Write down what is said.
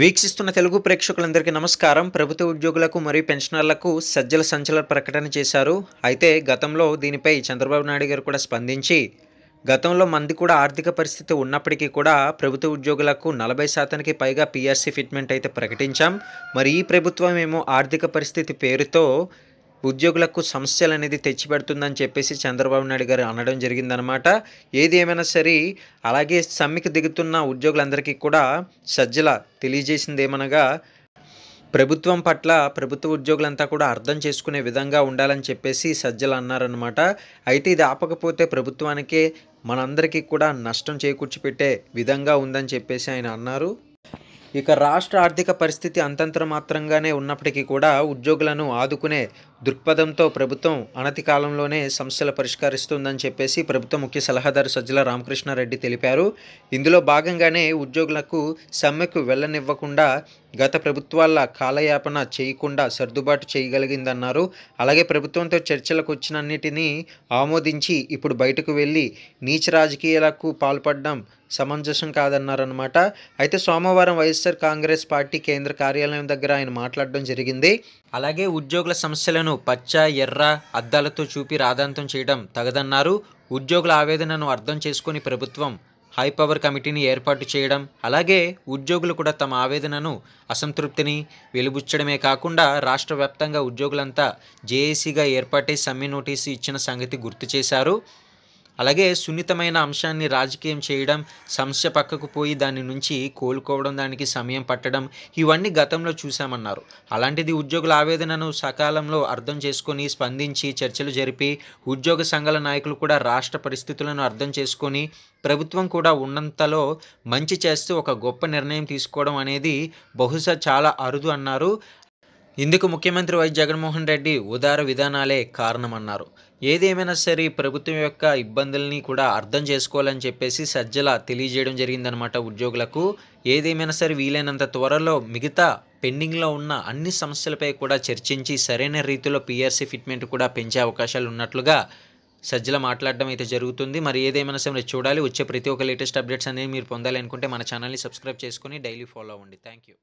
వీక్షిస్తున్న తెలుగు ప్రేక్షకులందరికీ నమస్కారం ప్రభుత్వ ఉద్యోగులకు మరియు పెన్షనర్లకు సజ్జల సంచలన ప్రకటన చేశారు అయితే గతంలో దీనిపై చంద్రబాబు నాయుడు గారు కూడా స్పందించి గతంలో మంది కూడా ఆర్థిక పరిస్థితి ఉన్నప్పటికీ కూడా ప్రభుత్వ ఉద్యోగులకు నలభై శాతానికి పైగా పిఆర్సీ ఫిట్మెంట్ అయితే ప్రకటించాం మరి ఈ ప్రభుత్వం ఏమో ఆర్థిక పరిస్థితి పేరుతో ఉద్యోగులకు సమస్యలు అనేది తెచ్చిపెడుతుందని చెప్పేసి చంద్రబాబు నాయుడు గారు అనడం జరిగిందనమాట ఏది ఏమైనా సరే అలాగే సమ్మెకి దిగుతున్న ఉద్యోగులందరికీ కూడా సజ్జల తెలియజేసింది ఏమనగా ప్రభుత్వం పట్ల ప్రభుత్వ ఉద్యోగులంతా కూడా అర్థం చేసుకునే విధంగా ఉండాలని చెప్పేసి సజ్జలు అన్నారనమాట అయితే ఇది ఆపకపోతే ప్రభుత్వానికే మనందరికీ కూడా నష్టం చేకూర్చిపెట్టే విధంగా ఉందని చెప్పేసి ఆయన అన్నారు ఇక రాష్ట్ర ఆర్థిక పరిస్థితి అంతంతమాత్రంగానే ఉన్నప్పటికీ కూడా ఉద్యోగులను ఆదుకునే దృక్పథంతో ప్రభుత్వం అనతి కాలంలోనే సమస్యలు పరిష్కరిస్తుందని చెప్పేసి ప్రభుత్వ ముఖ్య సలహాదారు సజ్జల రామకృష్ణారెడ్డి తెలిపారు ఇందులో భాగంగానే ఉద్యోగులకు సమ్మెకు వెళ్ళనివ్వకుండా గత ప్రభుత్వాల కాలయాపన చేయకుండా సర్దుబాటు చేయగలిగిందన్నారు అలాగే ప్రభుత్వంతో చర్చలకు వచ్చినన్నిటినీ ఆమోదించి ఇప్పుడు బయటకు వెళ్ళి నీచ రాజకీయాలకు పాల్పడడం సమంజసం కాదన్నారనమాట అయితే సోమవారం వైఎస్ఆర్ కాంగ్రెస్ పార్టీ కేంద్ర కార్యాలయం దగ్గర ఆయన మాట్లాడడం జరిగింది అలాగే ఉద్యోగుల సమస్యలను పచ్చ ఎర్ర అద్దాలతో చూపి రాధాంతం చేయడం తగదన్నారు ఉద్యోగుల ఆవేదనను అర్థం చేసుకుని ప్రభుత్వం హై పవర్ కమిటీని ఏర్పాటు చేయడం అలాగే ఉద్యోగులు కూడా తమ ఆవేదనను అసంతృప్తిని వెలుబుచ్చడమే కాకుండా రాష్ట్ర వ్యాప్తంగా ఉద్యోగులంతా జేఏసీగా ఏర్పాటై సమ్మె నోటీసు ఇచ్చిన సంగతి గుర్తు చేశారు అలాగే సున్నితమైన అంశాన్ని రాజకీయం చేయడం సమస్య పక్కకు పోయి దాని నుంచి కోలుకోవడం దానికి సమయం పట్టడం ఇవన్నీ గతంలో చూశామన్నారు అలాంటిది ఉద్యోగుల ఆవేదనను సకాలంలో అర్థం చేసుకొని స్పందించి చర్చలు జరిపి ఉద్యోగ సంఘాల నాయకులు కూడా రాష్ట్ర పరిస్థితులను అర్థం చేసుకొని ప్రభుత్వం కూడా ఉన్నంతలో మంచి చేస్తూ ఒక గొప్ప నిర్ణయం తీసుకోవడం అనేది బహుశా చాలా అరుదు అన్నారు ఇందుకు ముఖ్యమంత్రి వై జగన్మోహన్ రెడ్డి ఉదార విధానాలే కారణమన్నారు ఏదేమైనా సరే ప్రభుత్వం యొక్క ఇబ్బందుల్ని కూడా అర్థం చేసుకోవాలని చెప్పేసి సజ్జల తెలియజేయడం జరిగిందనమాట ఉద్యోగులకు ఏదేమైనా సరే వీలైనంత త్వరలో మిగతా పెండింగ్లో ఉన్న అన్ని సమస్యలపై కూడా చర్చించి సరైన రీతిలో పిఆర్సీ ఫిట్మెంట్ కూడా పెంచే అవకాశాలు ఉన్నట్లుగా సజ్జల మాట్లాడడం అయితే జరుగుతుంది మరి ఏదేమైనా సరే చూడాలి వచ్చే ప్రతి ఒక్క లేటెస్ట్ అప్డేట్స్ అనేవి మీరు పొందాలి అనుకుంటే మన ఛానల్ని సబ్స్క్రైబ్ చేసుకుని డైలీ ఫాలో అవ్వండి థ్యాంక్ యూ